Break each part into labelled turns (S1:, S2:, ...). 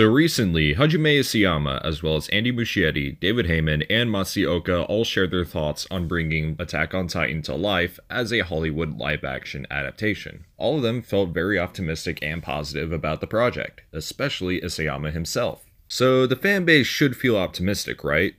S1: So recently, Hajime Isayama, as well as Andy Muschietti, David Heyman, and Matsuoka all shared their thoughts on bringing Attack on Titan to life as a Hollywood live-action adaptation. All of them felt very optimistic and positive about the project, especially Isayama himself. So the fan base should feel optimistic, right?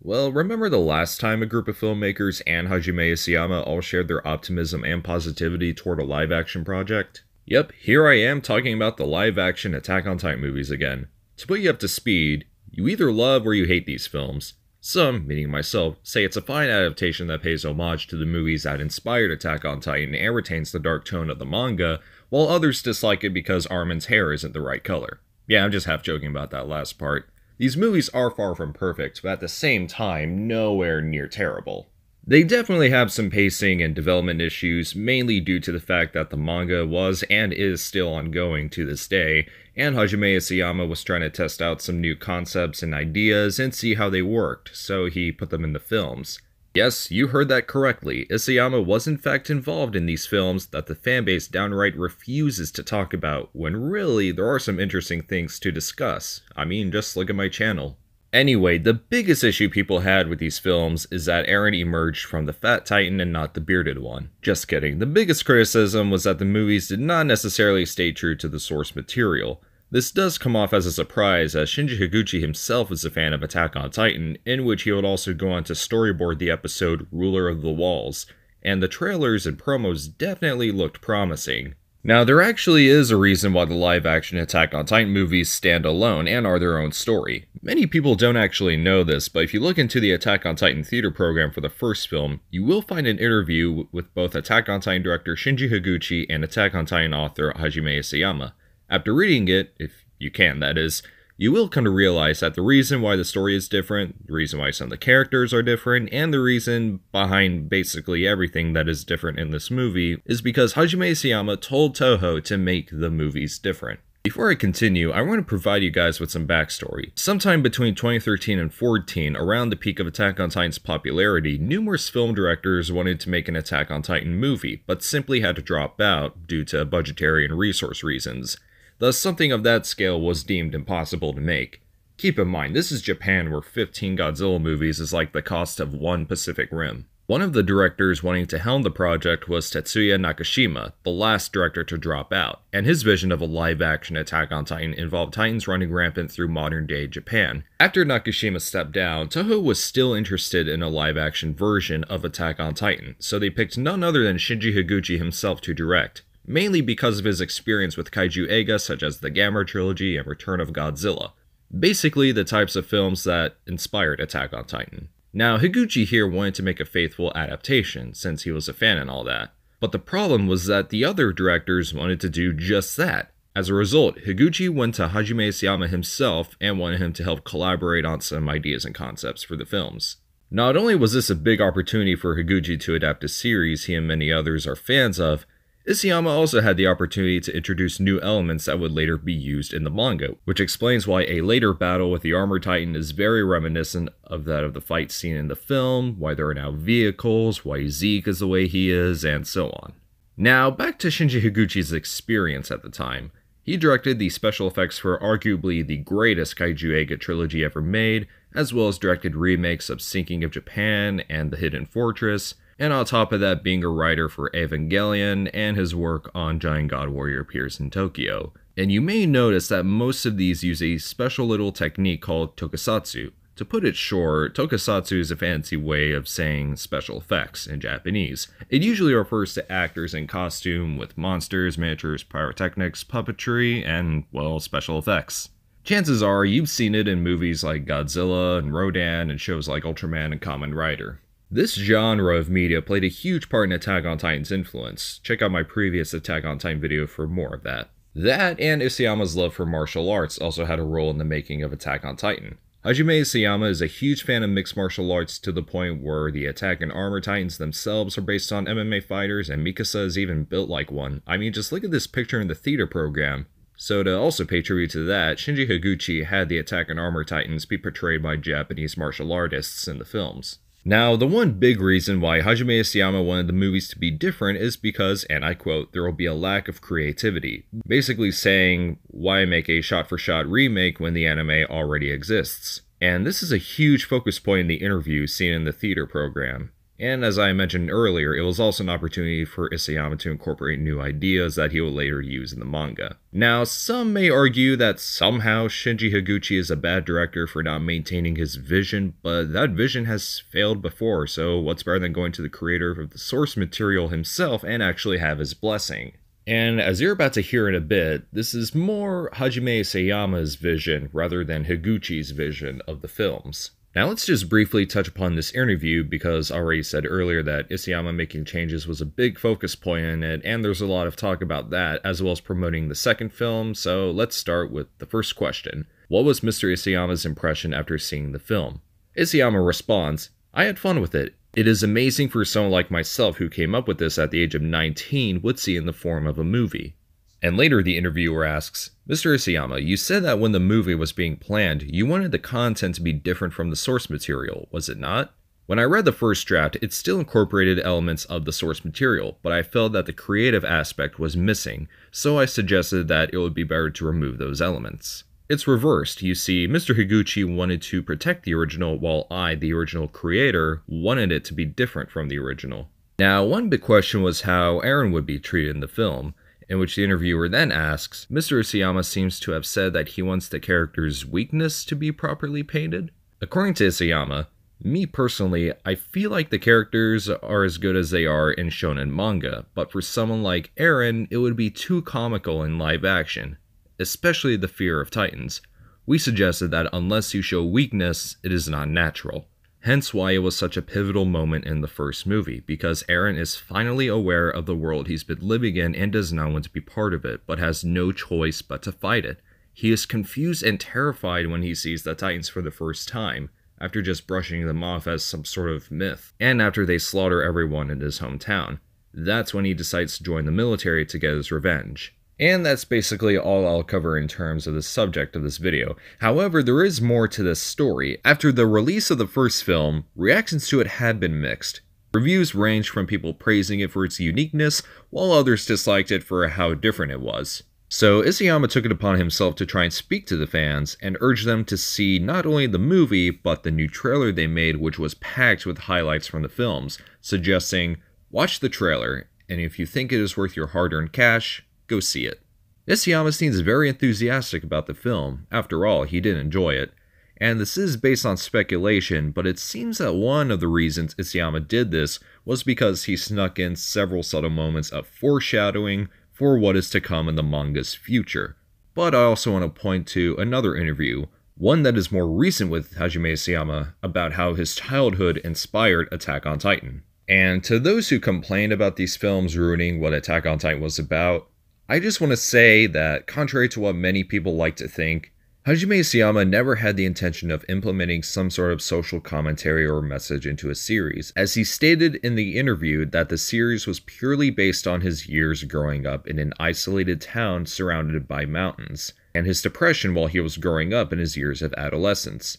S1: Well, remember the last time a group of filmmakers and Hajime Isayama all shared their optimism and positivity toward a live action project? Yep, here I am talking about the live action Attack on Titan movies again. To put you up to speed, you either love or you hate these films. Some, meaning myself, say it's a fine adaptation that pays homage to the movies that inspired Attack on Titan and retains the dark tone of the manga, while others dislike it because Armin's hair isn't the right color. Yeah, I'm just half joking about that last part. These movies are far from perfect, but at the same time, nowhere near terrible. They definitely have some pacing and development issues, mainly due to the fact that the manga was and is still ongoing to this day, and Hajime Isayama was trying to test out some new concepts and ideas and see how they worked, so he put them in the films. Yes, you heard that correctly. Isayama was in fact involved in these films that the fanbase downright refuses to talk about, when really there are some interesting things to discuss. I mean, just look at my channel. Anyway, the biggest issue people had with these films is that Aaron emerged from the Fat Titan and not the bearded one. Just kidding. The biggest criticism was that the movies did not necessarily stay true to the source material. This does come off as a surprise, as Shinji Higuchi himself is a fan of Attack on Titan, in which he would also go on to storyboard the episode Ruler of the Walls, and the trailers and promos definitely looked promising. Now, there actually is a reason why the live action Attack on Titan movies stand alone and are their own story. Many people don't actually know this, but if you look into the Attack on Titan theater program for the first film, you will find an interview with both Attack on Titan director Shinji Higuchi and Attack on Titan author Hajime Isayama. After reading it, if you can, that is, you will come to realize that the reason why the story is different, the reason why some of the characters are different, and the reason behind basically everything that is different in this movie is because Hajime Isayama told Toho to make the movies different. Before I continue, I want to provide you guys with some backstory. Sometime between 2013 and 14, around the peak of Attack on Titan's popularity, numerous film directors wanted to make an Attack on Titan movie, but simply had to drop out due to budgetary and resource reasons. Thus, something of that scale was deemed impossible to make. Keep in mind, this is Japan where 15 Godzilla movies is like the cost of one Pacific Rim. One of the directors wanting to helm the project was Tetsuya Nakashima, the last director to drop out, and his vision of a live action Attack on Titan involved Titans running rampant through modern day Japan. After Nakashima stepped down, Toho was still interested in a live action version of Attack on Titan, so they picked none other than Shinji Higuchi himself to direct mainly because of his experience with kaiju Ega, such as the Gamma trilogy and Return of Godzilla. Basically, the types of films that inspired Attack on Titan. Now, Higuchi here wanted to make a faithful adaptation, since he was a fan and all that. But the problem was that the other directors wanted to do just that. As a result, Higuchi went to Hajime Isayama himself and wanted him to help collaborate on some ideas and concepts for the films. Not only was this a big opportunity for Higuchi to adapt a series he and many others are fans of, Isayama also had the opportunity to introduce new elements that would later be used in the manga, which explains why a later battle with the Armored Titan is very reminiscent of that of the fight seen in the film, why there are now vehicles, why Zeke is the way he is, and so on. Now, back to Shinji Higuchi's experience at the time. He directed the special effects for arguably the greatest Kaiju Eiga trilogy ever made, as well as directed remakes of Sinking of Japan and The Hidden Fortress, and on top of that, being a writer for Evangelion and his work on Giant God Warrior Appears in Tokyo. And you may notice that most of these use a special little technique called tokusatsu. To put it short, tokusatsu is a fancy way of saying special effects in Japanese. It usually refers to actors in costume with monsters, miniatures, pyrotechnics, puppetry, and, well, special effects. Chances are you've seen it in movies like Godzilla and Rodan and shows like Ultraman and Common Rider. This genre of media played a huge part in Attack on Titan's influence. Check out my previous Attack on Titan video for more of that. That and Isayama's love for martial arts also had a role in the making of Attack on Titan. Hajime Isayama is a huge fan of mixed martial arts to the point where the Attack and Armor Titans themselves are based on MMA fighters and Mikasa is even built like one. I mean, just look at this picture in the theater program. So to also pay tribute to that, Shinji Higuchi had the Attack and Armor Titans be portrayed by Japanese martial artists in the films. Now, the one big reason why Hajime Isayama wanted the movies to be different is because, and I quote, there will be a lack of creativity. Basically saying, why make a shot for shot remake when the anime already exists? And this is a huge focus point in the interview seen in the theater program. And as I mentioned earlier, it was also an opportunity for Isayama to incorporate new ideas that he will later use in the manga. Now, some may argue that somehow Shinji Higuchi is a bad director for not maintaining his vision, but that vision has failed before, so what's better than going to the creator of the source material himself and actually have his blessing? And as you're about to hear in a bit, this is more Hajime Isayama's vision rather than Higuchi's vision of the films. Now let's just briefly touch upon this interview because I already said earlier that Isayama making changes was a big focus point in it, and there's a lot of talk about that as well as promoting the second film, so let's start with the first question. What was Mr. Isayama's impression after seeing the film? Isayama responds, I had fun with it. It is amazing for someone like myself who came up with this at the age of 19 would see in the form of a movie. And later, the interviewer asks, Mr. Isayama, you said that when the movie was being planned, you wanted the content to be different from the source material, was it not? When I read the first draft, it still incorporated elements of the source material, but I felt that the creative aspect was missing, so I suggested that it would be better to remove those elements. It's reversed. You see, Mr. Higuchi wanted to protect the original, while I, the original creator, wanted it to be different from the original. Now, one big question was how Aaron would be treated in the film in which the interviewer then asks Mr. Isayama seems to have said that he wants the character's weakness to be properly painted? According to Isayama, me personally, I feel like the characters are as good as they are in shonen manga, but for someone like Eren, it would be too comical in live action, especially the Fear of Titans. We suggested that unless you show weakness, it is not natural. Hence why it was such a pivotal moment in the first movie, because Aaron is finally aware of the world he's been living in and does not want to be part of it, but has no choice but to fight it. He is confused and terrified when he sees the Titans for the first time, after just brushing them off as some sort of myth, and after they slaughter everyone in his hometown. That's when he decides to join the military to get his revenge. And that's basically all I'll cover in terms of the subject of this video. However, there is more to this story. After the release of the first film, reactions to it had been mixed. Reviews ranged from people praising it for its uniqueness, while others disliked it for how different it was. So Isayama took it upon himself to try and speak to the fans and urge them to see not only the movie, but the new trailer they made which was packed with highlights from the films, suggesting, watch the trailer, and if you think it is worth your hard-earned cash, Go see it. Isayama seems very enthusiastic about the film. After all, he did enjoy it. And this is based on speculation, but it seems that one of the reasons Isayama did this was because he snuck in several subtle moments of foreshadowing for what is to come in the manga's future. But I also want to point to another interview, one that is more recent with Hajime Isayama about how his childhood inspired Attack on Titan. And to those who complain about these films ruining what Attack on Titan was about, I just want to say that, contrary to what many people like to think, Hajime Isayama never had the intention of implementing some sort of social commentary or message into a series, as he stated in the interview that the series was purely based on his years growing up in an isolated town surrounded by mountains, and his depression while he was growing up in his years of adolescence.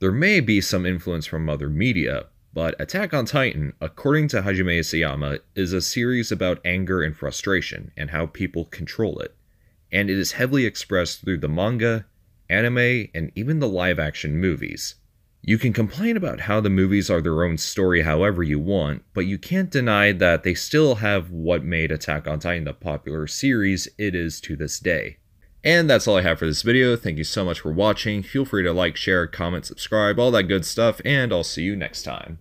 S1: There may be some influence from other media, but Attack on Titan, according to Hajime Isayama, is a series about anger and frustration and how people control it, and it is heavily expressed through the manga, anime, and even the live action movies. You can complain about how the movies are their own story however you want, but you can't deny that they still have what made Attack on Titan the popular series it is to this day. And that's all I have for this video. Thank you so much for watching. Feel free to like, share, comment, subscribe, all that good stuff, and I'll see you next time.